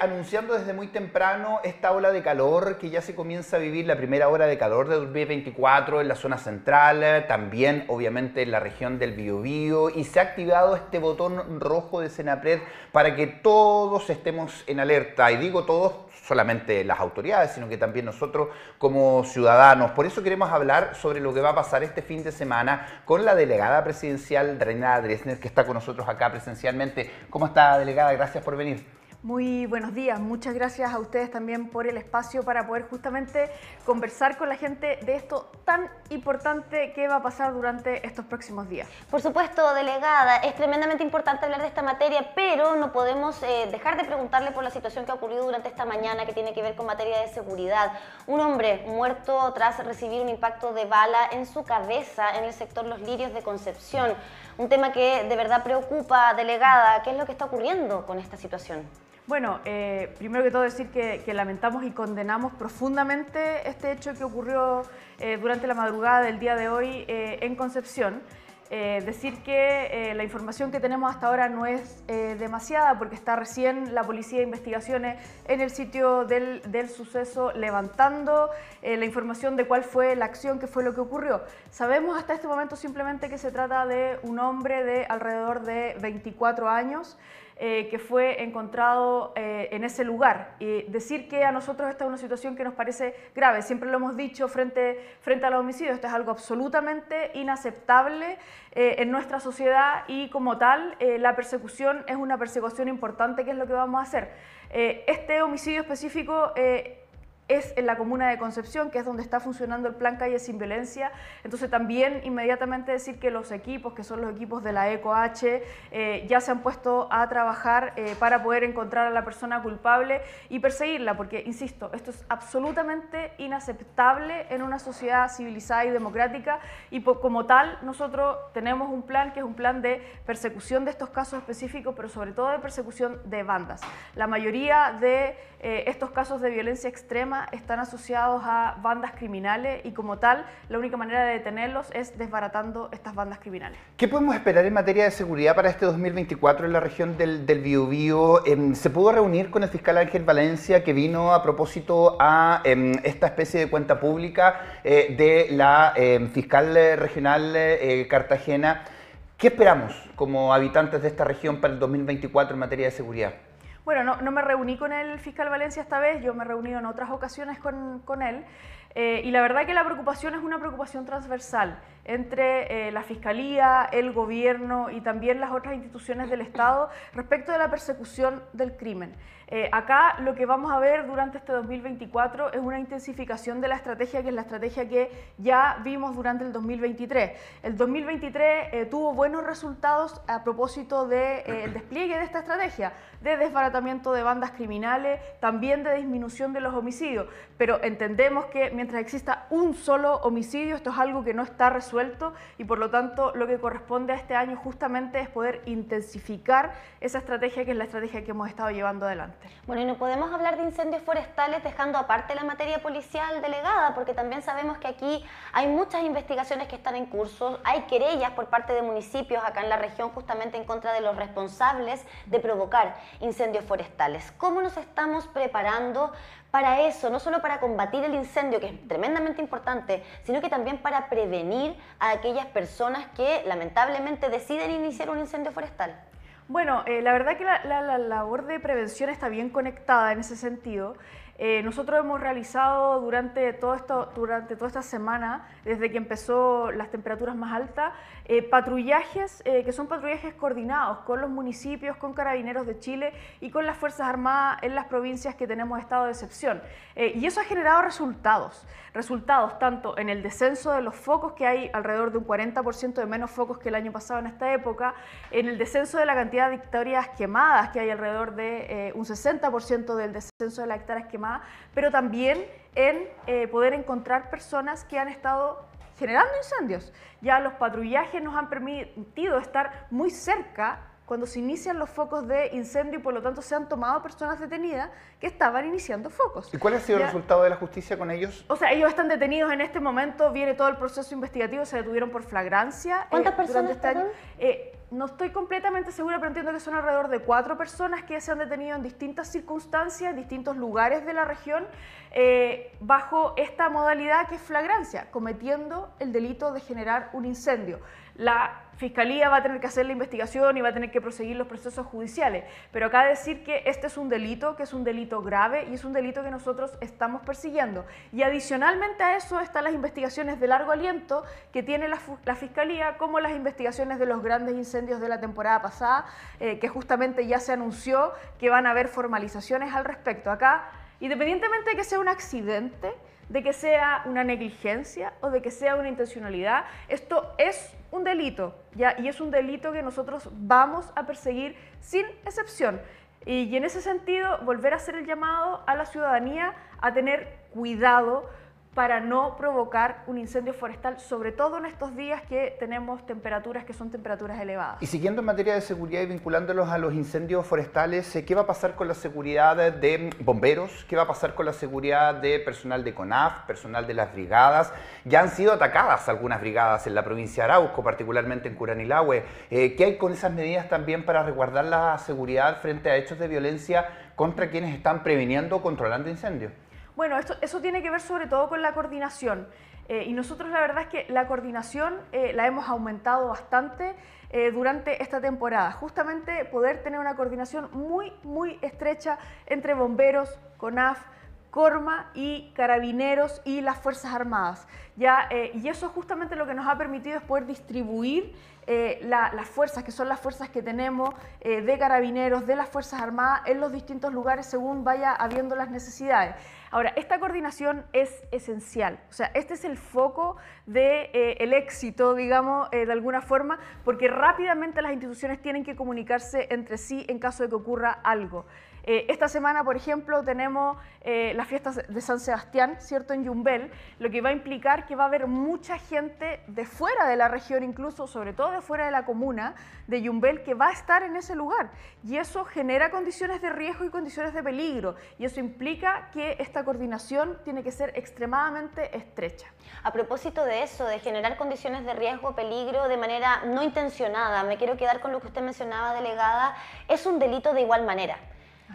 anunciando desde muy temprano esta ola de calor que ya se comienza a vivir, la primera hora de calor de 2024 en la zona central, también obviamente en la región del Biobío, y se ha activado este botón rojo de Senapred para que todos estemos en alerta, y digo todos, solamente las autoridades, sino que también nosotros como ciudadanos. Por eso queremos hablar sobre lo que va a pasar este fin de semana con la delegada presidencial Reina Dresner, que está con nosotros acá presencialmente. ¿Cómo está, delegada? Gracias por venir. Muy buenos días, muchas gracias a ustedes también por el espacio para poder justamente conversar con la gente de esto tan importante que va a pasar durante estos próximos días. Por supuesto, delegada, es tremendamente importante hablar de esta materia, pero no podemos eh, dejar de preguntarle por la situación que ha ocurrido durante esta mañana que tiene que ver con materia de seguridad. Un hombre muerto tras recibir un impacto de bala en su cabeza en el sector Los Lirios de Concepción un tema que de verdad preocupa, delegada. ¿Qué es lo que está ocurriendo con esta situación? Bueno, eh, primero que todo decir que, lamentamos y condenamos profundamente este hecho que ocurrió eh, durante la madrugada del día de hoy eh, en Concepción. Eh, decir que eh, la información que tenemos hasta ahora no es eh, demasiada porque está recién la Policía de Investigaciones en el sitio del, del suceso levantando la información de cuál fue la acción, qué fue lo que ocurrió. Sabemos hasta este momento simplemente que se trata de un hombre de alrededor de 24 años. Eh, que fue encontrado eh, en ese lugar. Y decir que a nosotros esta es una situación que nos parece grave, siempre lo hemos dicho frente, frente a los homicidios, esto es algo absolutamente inaceptable eh, en nuestra sociedad y como tal la persecución es una persecución importante que es lo que vamos a hacer. este homicidio específico es en la comuna de Concepción, que es donde está funcionando el plan Calle Sin Violencia. Entonces también inmediatamente decir que los equipos, que son los equipos de la ECOH, eh, ya se han puesto a trabajar eh, para poder encontrar a la persona culpable y perseguirla, porque, insisto, esto es absolutamente inaceptable en una sociedad civilizada y democrática y como tal nosotros tenemos un plan que es un plan de persecución de estos casos específicos, pero sobre todo de persecución de bandas. La mayoría de eh, estos casos de violencia extrema están asociados a bandas criminales y como tal, la única manera de detenerlos es desbaratando estas bandas criminales. ¿Qué podemos esperar en materia de seguridad para este 2024 en la región del, Biobío? Em, ¿Se pudo reunir con el fiscal Ángel Valencia que vino a propósito a em, esta especie de cuenta pública eh, de la em, fiscal regional eh, Cartagena? ¿Qué esperamos como habitantes de esta región para el 2024 en materia de seguridad? Bueno, no, me reuní con el fiscal Valencia esta vez, yo me he reunido en otras ocasiones con, él, eh, y la verdad que la preocupación es una preocupación transversal entre eh, la Fiscalía, el Gobierno y también las otras instituciones del Estado respecto de la persecución del crimen. Eh, acá lo que vamos a ver durante este 2024 es una intensificación de la estrategia que es la estrategia que ya vimos durante el 2023. El 2023 eh, tuvo buenos resultados a propósito del de, despliegue de esta estrategia, de desbaratamiento de bandas criminales, también de disminución de los homicidios, pero entendemos que mientras exista un solo homicidio, esto es algo que no está resuelto y por lo tanto lo que corresponde a este año justamente es poder intensificar esa estrategia que es la estrategia que hemos estado llevando adelante. Bueno, y no podemos hablar de incendios forestales dejando aparte la materia policial delegada, porque también sabemos que aquí hay muchas investigaciones que están en curso, hay querellas por parte de municipios acá en la región justamente en contra de los responsables de provocar incendios forestales. ¿Cómo nos estamos preparando para eso? No solo para combatir el incendio, que es tremendamente importante, sino que también para prevenir a aquellas personas que lamentablemente deciden iniciar un incendio forestal? Bueno, eh, la verdad que la, labor de prevención está bien conectada en ese sentido. Eh, nosotros hemos realizado durante, durante toda esta semana, desde que empezó las temperaturas más altas, eh, patrullajes eh, que son patrullajes coordinados con los municipios, con carabineros de Chile y con las Fuerzas Armadas en las provincias que tenemos estado de excepción. Eh, y eso ha generado resultados, resultados tanto en el descenso de los focos, que hay alrededor de un 40% de menos focos que el año pasado en esta época, en el descenso de la cantidad de hectáreas quemadas, que hay alrededor de un 60% del descenso de las hectáreas quemadas, pero también en poder encontrar personas que han estado generando incendios. Ya los patrullajes nos han permitido estar muy cerca cuando se inician los focos de incendio y por lo tanto se han tomado personas detenidas que estaban iniciando focos. ¿Y cuál ha sido el resultado de la justicia con ellos? O sea, ellos están detenidos en este momento, viene todo el proceso investigativo, se detuvieron por flagrancia. Eh, ¿Cuántas personas este eh, no estoy completamente segura, pero entiendo que son alrededor de cuatro personas que se han detenido en distintas circunstancias, en distintos lugares de la región, eh, bajo esta modalidad que es flagrancia, cometiendo el delito de generar un incendio. La Fiscalía va a tener que hacer la investigación y va a tener que proseguir los procesos judiciales. Pero acá decir que este es un delito, que es un delito grave y es un delito que nosotros estamos persiguiendo. Y adicionalmente a eso están las investigaciones de largo aliento que tiene la, Fiscalía, como las investigaciones de los grandes incendios de la temporada pasada, eh, que justamente ya se anunció que van a haber formalizaciones al respecto. Acá, independientemente de que sea un accidente, de que sea una negligencia o de que sea una intencionalidad. Esto es un delito, ¿ya? Y es un delito que nosotros vamos a perseguir sin excepción. Y, en ese sentido, volver a hacer el llamado a la ciudadanía a tener cuidado para no provocar un incendio forestal, sobre todo en estos días que tenemos temperaturas que son temperaturas elevadas. Y siguiendo en materia de seguridad y vinculándolos a los incendios forestales, eh, ¿qué va a pasar con la seguridad de bomberos? ¿Qué va a pasar con la seguridad de personal de CONAF, personal de las brigadas? Ya han sido atacadas algunas brigadas en la provincia de Arauco, particularmente en Curanilahue. Eh, ¿Qué hay con esas medidas también para resguardar la seguridad frente a hechos de violencia contra quienes están previniendo o controlando incendios? Bueno, eso tiene que ver sobre todo con la coordinación. Eh, y nosotros la verdad es que la coordinación eh, la hemos aumentado bastante eh, durante esta temporada. Justamente poder tener una coordinación muy, muy estrecha entre bomberos, CONAF, Corma y Carabineros y las Fuerzas Armadas. ¿ya? y eso justamente lo que nos ha permitido es poder distribuir eh, las fuerzas, que son las fuerzas que tenemos eh, de carabineros, de las Fuerzas Armadas, en los distintos lugares según vaya habiendo las necesidades. Ahora, esta coordinación es esencial, o sea, este es el foco del de, eh, éxito, digamos, de alguna forma, porque rápidamente las instituciones tienen que comunicarse entre sí en caso de que ocurra algo. Eh, esta semana, por ejemplo, tenemos eh, las fiestas de San Sebastián, ¿cierto? En Yumbel, lo que va a implicar que va a haber mucha gente de fuera de la región, incluso, sobre todo de fuera de la comuna de Yumbel, que va a estar en ese lugar. Y eso genera condiciones de riesgo y condiciones de peligro. Y eso implica que esta coordinación tiene que ser extremadamente estrecha. A propósito de eso, de generar condiciones de riesgo, peligro de manera no intencionada, me quiero quedar con lo que usted mencionaba, delegada, es un delito de igual manera.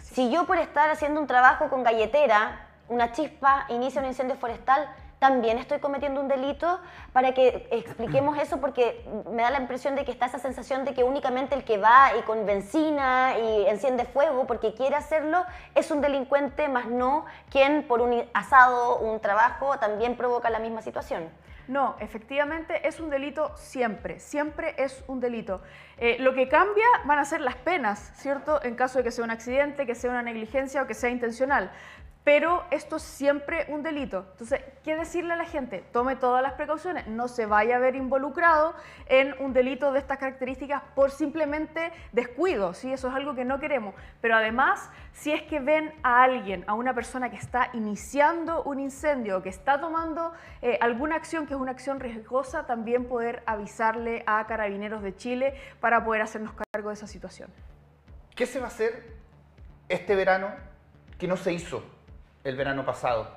Si yo por estar haciendo un trabajo con galletera, una chispa inicia un incendio forestal, también estoy cometiendo un delito para que expliquemos eso porque me da la impresión de que está esa sensación de que únicamente el que va y con benzina y enciende fuego porque quiere hacerlo es un delincuente más no quien por un asado, un trabajo también provoca la misma situación. No, efectivamente es un delito siempre, siempre es un delito. Eh, lo que cambia van a ser las penas, ¿cierto? En caso de que sea un accidente, que sea una negligencia o que sea intencional pero esto es siempre un delito. Entonces, ¿qué decirle a la gente? Tome todas las precauciones, no se vaya a ver involucrado en un delito de estas características por simplemente descuido, ¿sí? Eso es algo que no queremos. Pero además, si es que ven a alguien, a una persona que está iniciando un incendio, que está tomando eh, alguna acción que es una acción riesgosa, también poder avisarle a Carabineros de Chile para poder hacernos cargo de esa situación. ¿Qué se va a hacer este verano que no se hizo el verano pasado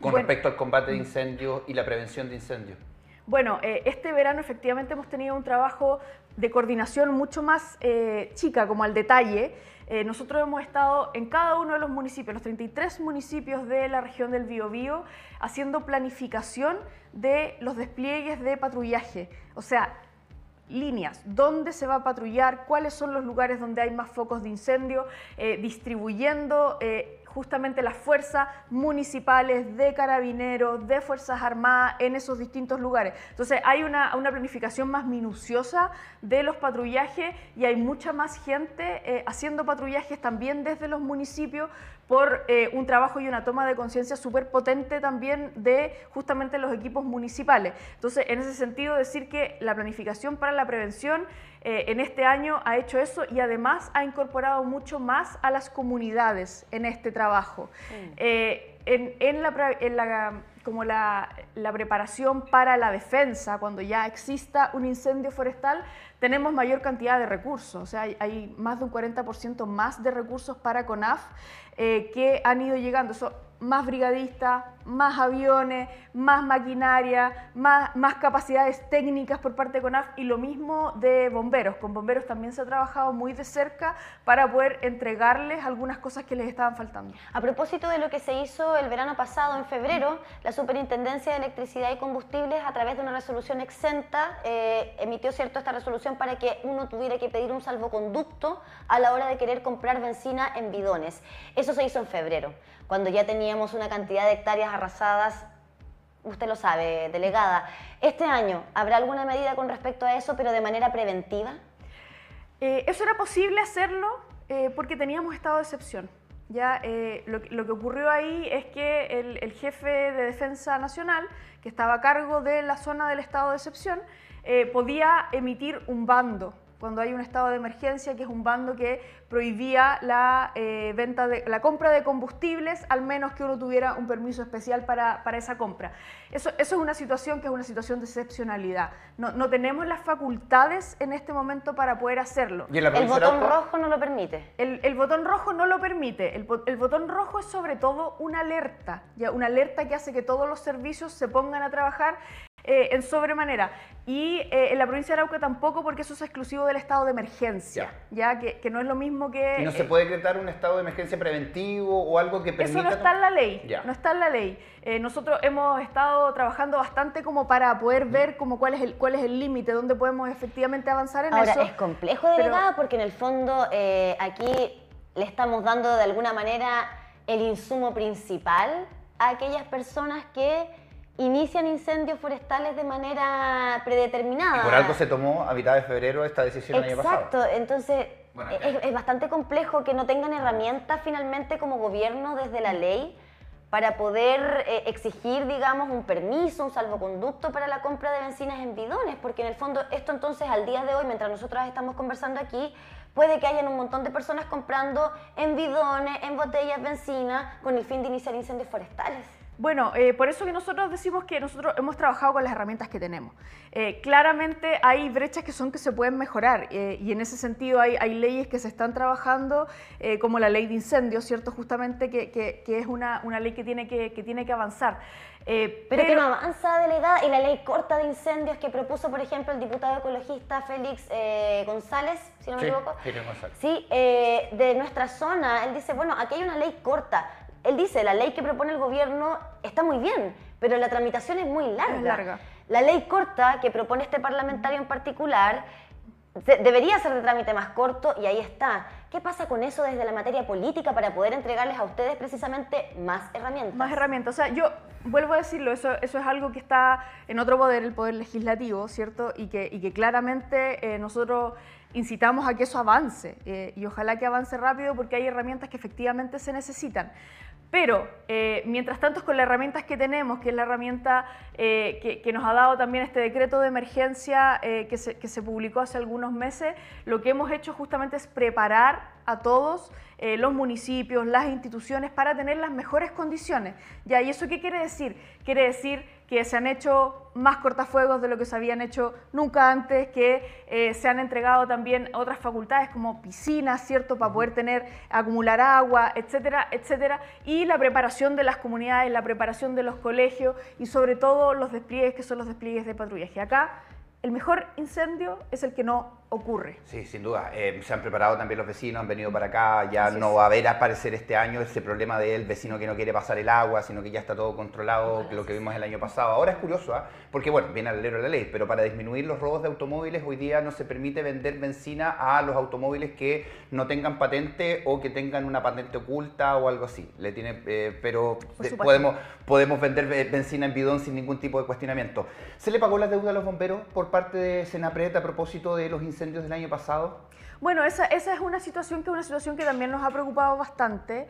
con respecto al combate de incendios y la prevención de incendios? Bueno, eh, este verano efectivamente hemos tenido un trabajo de coordinación mucho más eh, chica, como al detalle. Eh, nosotros hemos estado en cada uno de los municipios, los 33 municipios de la región del Biobío, haciendo planificación de los despliegues de patrullaje. O sea, líneas, dónde se va a patrullar, cuáles son los lugares donde hay más focos de incendio, distribuyendo justamente las fuerzas municipales, de carabineros, de Fuerzas Armadas en esos distintos lugares. Entonces hay una, una planificación más minuciosa de los patrullajes y hay mucha más gente eh, haciendo patrullajes también desde los municipios por eh, un trabajo y una toma de conciencia súper potente también de justamente los equipos municipales. Entonces, en ese sentido, decir que la planificación para la prevención eh, en este año ha hecho eso y además ha incorporado mucho más a las comunidades en este trabajo. Mm. Eh, en, la, como la, preparación para la defensa, cuando ya exista un incendio forestal, tenemos mayor cantidad de recursos, o sea, hay, más de un 40% más de recursos para CONAF eh, que han ido llegando más brigadistas, más aviones, más maquinaria, más, capacidades técnicas por parte de CONAF y lo mismo de bomberos. Con bomberos también se ha trabajado muy de cerca para poder entregarles algunas cosas que les estaban faltando. A propósito de lo que se hizo el verano pasado, en febrero, la Superintendencia de Electricidad y Combustibles, a través de una resolución exenta, eh, emitió cierto esta resolución para que uno tuviera que pedir un salvoconducto a la hora de querer comprar benzina en bidones. Eso se hizo en febrero cuando ya teníamos una cantidad de hectáreas arrasadas usted lo sabe, delegada. Este año, ¿habrá alguna medida con respecto a eso, pero de manera preventiva? Eh, eso era posible hacerlo eh, porque teníamos estado de excepción. Ya, eh, lo, que ocurrió ahí es que el, el, jefe de Defensa Nacional, que estaba a cargo de la zona del estado de excepción, podía emitir un bando cuando hay un estado de emergencia, que es un bando que prohibía la, eh, venta de, la compra de combustibles, al menos que uno tuviera un permiso especial para, esa compra. Eso, es una situación que es una situación de excepcionalidad. No, tenemos las facultades en este momento para poder hacerlo. ¿Y el botón rojo no lo permite? El, botón rojo no lo permite. El, botón rojo es sobre todo una alerta, ¿ya? una alerta que hace que todos los servicios se pongan a trabajar eh, en sobremanera. Y eh, en la provincia de Arauca tampoco, porque eso es exclusivo del estado de emergencia, ya, que, no es lo mismo que... ¿Y no se eh, puede decretar un estado de emergencia preventivo o algo que permita... Eso no está en la ley, no está en la ley. nosotros hemos estado trabajando bastante como para poder ver cuál es el límite, dónde podemos efectivamente avanzar en eso. Ahora, es complejo, de verdad, porque en el fondo aquí le estamos dando de alguna manera el insumo principal a aquellas personas que inician incendios forestales de manera predeterminada. por algo se tomó a mitad de febrero esta decisión Exacto. el año Exacto, entonces e, es, bastante complejo que no tengan herramientas finalmente como gobierno desde la ley para poder eh, exigir, digamos, un permiso, un salvoconducto para la compra de bencinas en bidones, porque en el fondo esto entonces al día de hoy, mientras nosotras estamos conversando aquí, puede que hayan un montón de personas comprando en bidones, en botellas, bencina, con el fin de iniciar incendios forestales. Bueno, eh, por eso que nosotros decimos que nosotros hemos trabajado con las herramientas que tenemos. Eh, claramente hay brechas que son que se pueden mejorar eh, y en ese sentido hay, leyes que se están trabajando, como la ley de incendios, ¿cierto? Justamente que, es una, ley que tiene que, avanzar. Pero, que no avanza, edad y la ley corta de incendios que propuso, por ejemplo, el diputado ecologista Félix González, si no me equivoco. Sí, de nuestra zona, él dice, bueno, aquí hay una ley corta, él dice, la ley que propone el gobierno está muy bien, pero la tramitación es muy larga. La ley corta que propone este parlamentario en particular debería ser de trámite más corto y ahí está. ¿Qué pasa con eso desde la materia política para poder entregarles a ustedes precisamente más herramientas? Más herramientas. O sea, yo vuelvo a decirlo, eso, eso es algo que está en otro poder, el poder legislativo, ¿cierto? Y que, claramente eh, nosotros incitamos a que eso avance eh, y ojalá que avance rápido porque hay herramientas que efectivamente se necesitan. Pero, eh, mientras tanto, con las herramientas que tenemos, que es la herramienta eh, que, nos ha dado también este decreto de emergencia que se, publicó hace algunos meses, lo que hemos hecho justamente es preparar a todos los municipios, las instituciones, para tener las mejores condiciones. ¿Ya? ¿Y eso qué quiere decir? Quiere decir que se han hecho más cortafuegos de lo que se habían hecho nunca antes, que eh, se han entregado también otras facultades como piscinas, ¿cierto?, para poder tener, acumular agua, etcétera, etcétera, y la preparación de las comunidades, la preparación de los colegios y sobre todo los despliegues que son los despliegues de patrullaje. Acá el mejor incendio es el que no ocurre. Sí, sin duda. Eh, se han preparado también los vecinos, han venido para acá, ya no va a haber aparecer este año ese problema del vecino que no quiere pasar el agua, sino que ya está todo controlado, lo que vimos el año pasado. Ahora es curioso, ¿ah? porque bueno, viene al héroe de la ley, pero para disminuir los robos de automóviles hoy día no se permite vender benzina a los automóviles que no tengan patente o que tengan una patente oculta o algo así. Le tiene, eh, pero podemos, podemos vender benzina en bidón sin ningún tipo de cuestionamiento. ¿Se le pagó la deuda a los bomberos por parte de Senapred a propósito de los incendios del año pasado? Bueno, esa, esa es una situación que una situación que también nos ha preocupado bastante.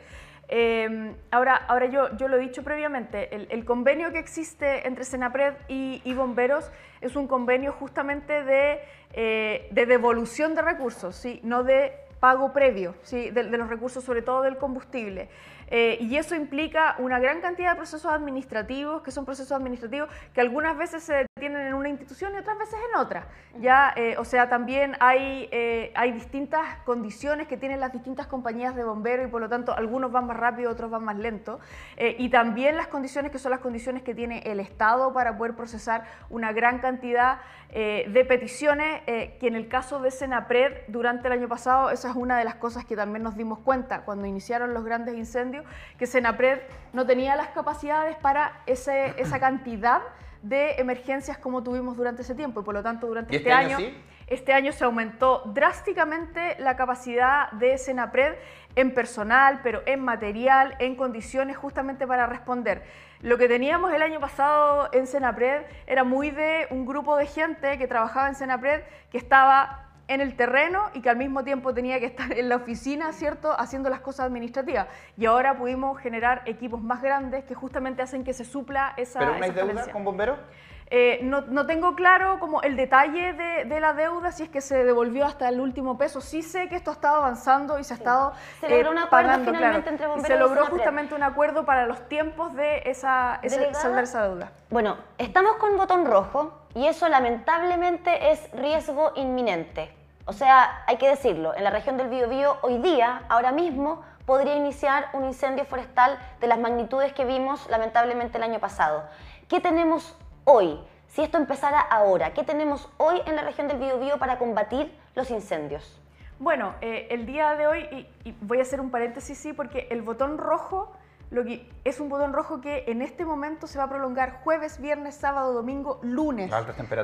Em, ahora, ahora yo, yo, lo he dicho previamente, el, convenio que existe entre Senapred y, bomberos es un convenio justamente de, eh, de devolución de recursos, ¿sí? no de pago previo ¿sí? de, de los recursos, sobre todo del combustible. Eh, y eso implica una gran cantidad de procesos administrativos, que son procesos administrativos que algunas veces se detienen en una institución y otras veces en otra. ¿ya? Eh, o sea, también hay, eh, hay distintas condiciones que tienen las distintas compañías de bomberos y por lo tanto algunos van más rápido, otros van más lento. y también las condiciones que son las condiciones que tiene el Estado para poder procesar una gran cantidad de peticiones que en el caso de Senapred durante el año pasado, esa es una de las cosas que también nos dimos cuenta cuando iniciaron los grandes incendios que Senapred no tenía las capacidades para ese, esa cantidad de emergencias como tuvimos durante ese tiempo y por lo tanto durante este, este, año, este año se aumentó drásticamente la capacidad de Senapred en personal, pero en material, en condiciones justamente para responder. Lo que teníamos el año pasado en Senapred era muy de un grupo de gente que trabajaba en Senapred que estaba en el terreno y que al mismo tiempo tenía que estar en la oficina, ¿cierto?, haciendo las cosas administrativas. Y ahora pudimos generar equipos más grandes que justamente hacen que se supla esa... ¿Pero una deuda con bomberos? Eh, no, tengo claro como el detalle de, la deuda, si es que se devolvió hasta el último peso. Sí sé que esto ha estado avanzando y se ha estado se logró eh, un acuerdo finalmente entre bomberos. Y se logró justamente un acuerdo para los tiempos de esa, esa deuda. Bueno, estamos con botón rojo y eso lamentablemente es riesgo inminente. O sea, hay que decirlo, en la región del Biobío hoy día, ahora mismo, podría iniciar un incendio forestal de las magnitudes que vimos lamentablemente el año pasado. ¿Qué tenemos hoy? Si esto empezara ahora, ¿qué tenemos hoy en la región del Biobío para combatir los incendios? Bueno, eh, el día de hoy, y, voy a hacer un paréntesis, sí, porque el botón rojo lo que, es un botón rojo que en este momento se va a prolongar jueves, viernes, sábado, domingo, lunes.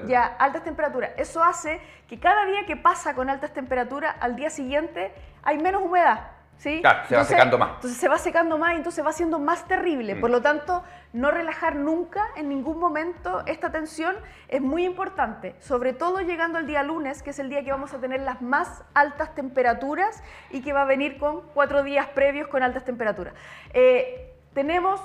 Ya, altas temperaturas. Eso hace que cada día que pasa con altas temperaturas, al día siguiente hay menos humedad. Claro, se va secando más. Entonces se va secando más y entonces va siendo más terrible. Por mm. lo tanto, no relajar nunca, en ningún momento, esta tensión es muy importante. Sobre todo llegando el día lunes, que es el día que vamos a tener las más altas temperaturas y que va a venir con cuatro días previos con altas temperaturas. Eh, tenemos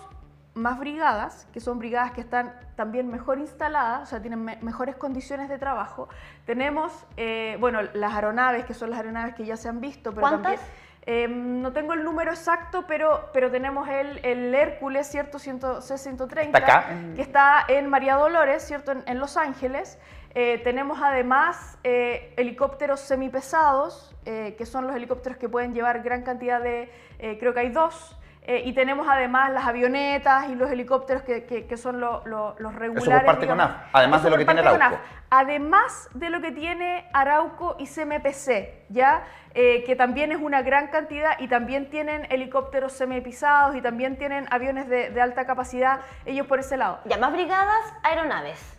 más brigadas, que son brigadas que están también mejor instaladas, o sea, tienen mejores condiciones de trabajo. Tenemos, eh, bueno, las aeronaves, que son las aeronaves que ya se han visto, pero ¿Cuántas? también Em, no tengo el número exacto, pero, tenemos el, el Hércules, ¿cierto? 130 que está en María Dolores, ¿cierto? En, Los Ángeles. Eh, tenemos además eh, helicópteros semipesados, eh, que son los helicópteros que pueden llevar gran cantidad de, creo que hay dos, eh, y tenemos además las avionetas y los helicópteros que, son los regulares. Eso parte CONAF, además de lo que tiene Arauco. CONAF, además de lo que tiene Arauco y CMPC, ¿ya? Eh, que también es una gran cantidad y también tienen helicópteros semipisados y también tienen aviones de, alta capacidad, ellos por ese lado. Ya, más brigadas, aeronaves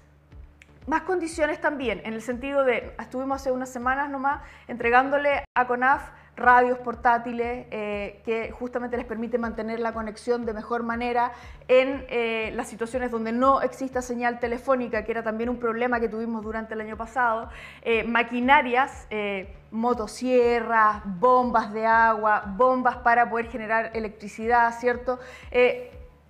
más condiciones también, en el sentido de, estuvimos hace unas semanas nomás entregándole a CONAF radios portátiles eh, que justamente les permite mantener la conexión de mejor manera en eh, las situaciones donde no exista señal telefónica, que era también un problema que tuvimos durante el año pasado, eh, maquinarias, motosierras, bombas de agua, bombas para poder generar electricidad, ¿cierto?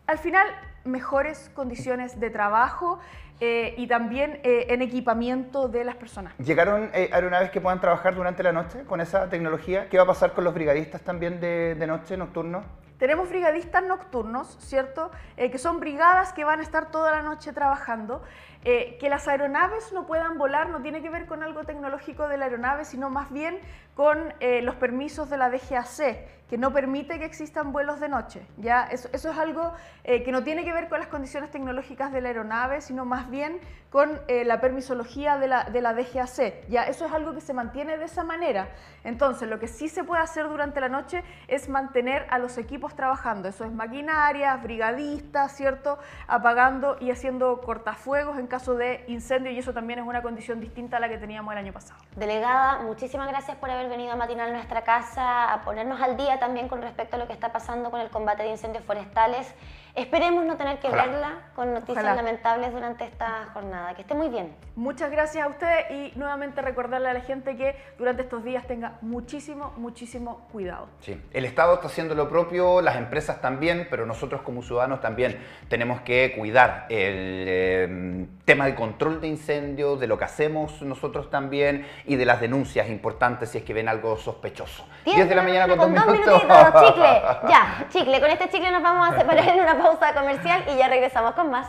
al final, mejores condiciones de trabajo eh, y también eh, en equipamiento de las personas. ¿Llegaron eh, aeronaves que puedan trabajar durante la noche con esa tecnología? ¿Qué va a pasar con los brigadistas también de, de noche, nocturnos? Tenemos brigadistas nocturnos, ¿cierto? que son brigadas que van a estar toda la noche trabajando. que las aeronaves no puedan volar no tiene que ver con algo tecnológico de la aeronave, sino más bien con eh, los permisos de la DGAC, que no permite que existan vuelos de noche. ¿ya? Eso, eso es algo eh, que no tiene que ver con las condiciones tecnológicas de la aeronave, sino más bien con eh, la permisología de la, de la DGAC. ¿ya? Eso es algo que se mantiene de esa manera. Entonces, lo que sí se puede hacer durante la noche es mantener a los equipos trabajando. Eso es maquinaria, brigadistas, ¿cierto? apagando y haciendo cortafuegos en caso de incendio, y eso también es una condición distinta a la que teníamos el año pasado. Delegada, muchísimas gracias por haber venido a matinar nuestra casa, a ponernos al día también con respecto a lo que está pasando con el combate de incendios forestales Esperemos no tener que verla con noticias lamentables durante esta jornada. Que esté muy bien. Muchas gracias a ustedes y nuevamente recordarle a la gente que durante estos días tenga muchísimo, muchísimo cuidado. Sí, el Estado está haciendo lo propio, las empresas también, pero nosotros como ciudadanos también tenemos que cuidar el em, tema del control de incendios, de lo que hacemos nosotros también y de las denuncias importantes si es que ven algo sospechoso. 10 de la mañana con, con dos Minutitos, chicle. Ya, chicle. Con este chicle nos vamos a separar en una pausa pausa comercial y ya regresamos con más.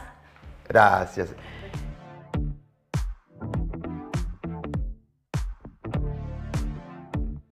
Gracias.